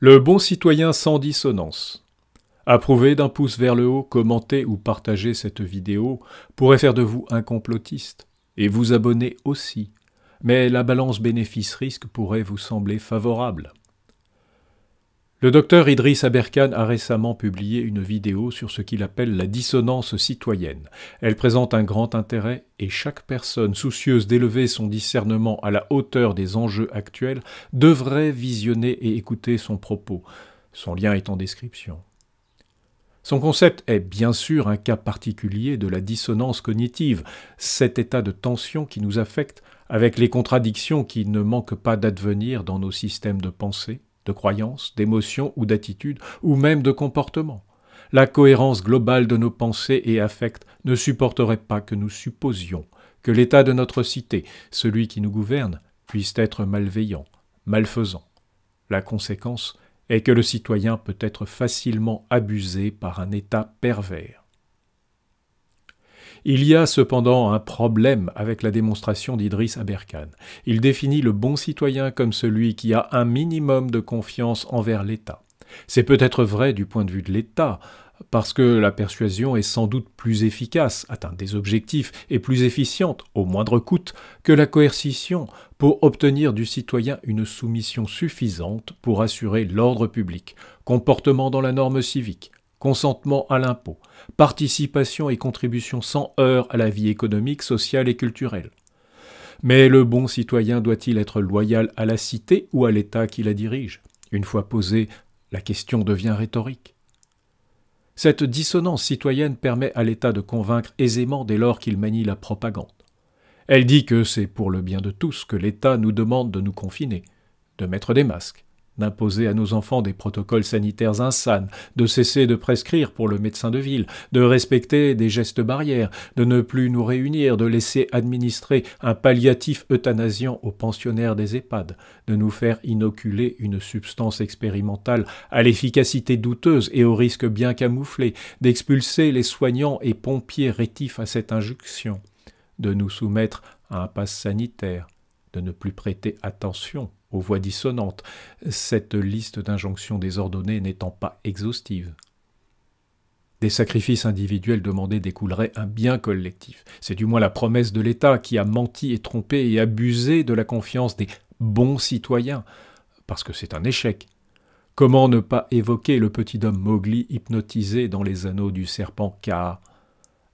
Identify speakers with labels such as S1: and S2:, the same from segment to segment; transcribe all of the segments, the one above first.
S1: Le bon citoyen sans dissonance. Approuver d'un pouce vers le haut, commenter ou partager cette vidéo pourrait faire de vous un complotiste, et vous abonner aussi, mais la balance bénéfice-risque pourrait vous sembler favorable. Le docteur Idriss Aberkan a récemment publié une vidéo sur ce qu'il appelle la dissonance citoyenne. Elle présente un grand intérêt et chaque personne soucieuse d'élever son discernement à la hauteur des enjeux actuels devrait visionner et écouter son propos. Son lien est en description. Son concept est bien sûr un cas particulier de la dissonance cognitive, cet état de tension qui nous affecte avec les contradictions qui ne manquent pas d'advenir dans nos systèmes de pensée de croyances, d'émotions ou d'attitudes, ou même de comportements. La cohérence globale de nos pensées et affects ne supporterait pas que nous supposions que l'état de notre cité, celui qui nous gouverne, puisse être malveillant, malfaisant. La conséquence est que le citoyen peut être facilement abusé par un état pervers. Il y a cependant un problème avec la démonstration d'Idriss Aberkan. Il définit le bon citoyen comme celui qui a un minimum de confiance envers l'État. C'est peut-être vrai du point de vue de l'État, parce que la persuasion est sans doute plus efficace, atteint des objectifs, et plus efficiente, au moindre coût, que la coercition, pour obtenir du citoyen une soumission suffisante pour assurer l'ordre public, comportement dans la norme civique, consentement à l'impôt, participation et contribution sans heurts à la vie économique, sociale et culturelle. Mais le bon citoyen doit-il être loyal à la cité ou à l'État qui la dirige Une fois posée, la question devient rhétorique. Cette dissonance citoyenne permet à l'État de convaincre aisément dès lors qu'il manie la propagande. Elle dit que c'est pour le bien de tous que l'État nous demande de nous confiner, de mettre des masques, d'imposer à nos enfants des protocoles sanitaires insanes, de cesser de prescrire pour le médecin de ville, de respecter des gestes barrières, de ne plus nous réunir, de laisser administrer un palliatif euthanasiant aux pensionnaires des EHPAD, de nous faire inoculer une substance expérimentale à l'efficacité douteuse et au risque bien camouflé, d'expulser les soignants et pompiers rétifs à cette injonction, de nous soumettre à un pass sanitaire, de ne plus prêter attention aux voix dissonantes, cette liste d'injonctions désordonnées n'étant pas exhaustive. Des sacrifices individuels demandés découleraient un bien collectif. C'est du moins la promesse de l'État qui a menti et trompé et abusé de la confiance des bons citoyens, parce que c'est un échec. Comment ne pas évoquer le petit homme mogli hypnotisé dans les anneaux du serpent car.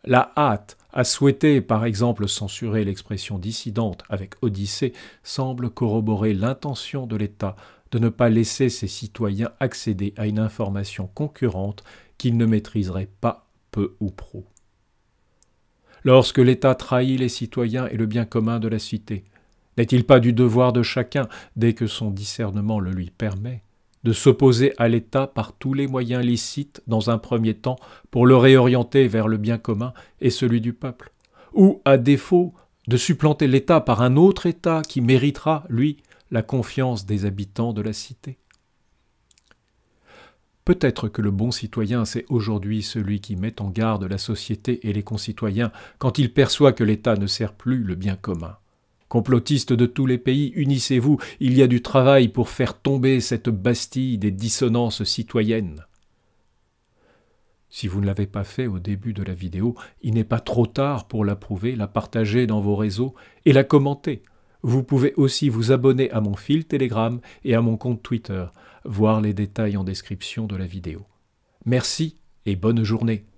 S1: La hâte à souhaiter, par exemple, censurer l'expression dissidente avec Odyssée semble corroborer l'intention de l'État de ne pas laisser ses citoyens accéder à une information concurrente qu'ils ne maîtriserait pas peu ou pro. Lorsque l'État trahit les citoyens et le bien commun de la cité, n'est-il pas du devoir de chacun, dès que son discernement le lui permet, de s'opposer à l'État par tous les moyens licites dans un premier temps pour le réorienter vers le bien commun et celui du peuple, ou à défaut de supplanter l'État par un autre État qui méritera, lui, la confiance des habitants de la cité. Peut-être que le bon citoyen, c'est aujourd'hui celui qui met en garde la société et les concitoyens quand il perçoit que l'État ne sert plus le bien commun. Complotistes de tous les pays, unissez-vous, il y a du travail pour faire tomber cette Bastille des dissonances citoyennes. Si vous ne l'avez pas fait au début de la vidéo, il n'est pas trop tard pour l'approuver, la partager dans vos réseaux et la commenter. Vous pouvez aussi vous abonner à mon fil Telegram et à mon compte Twitter, voir les détails en description de la vidéo. Merci et bonne journée.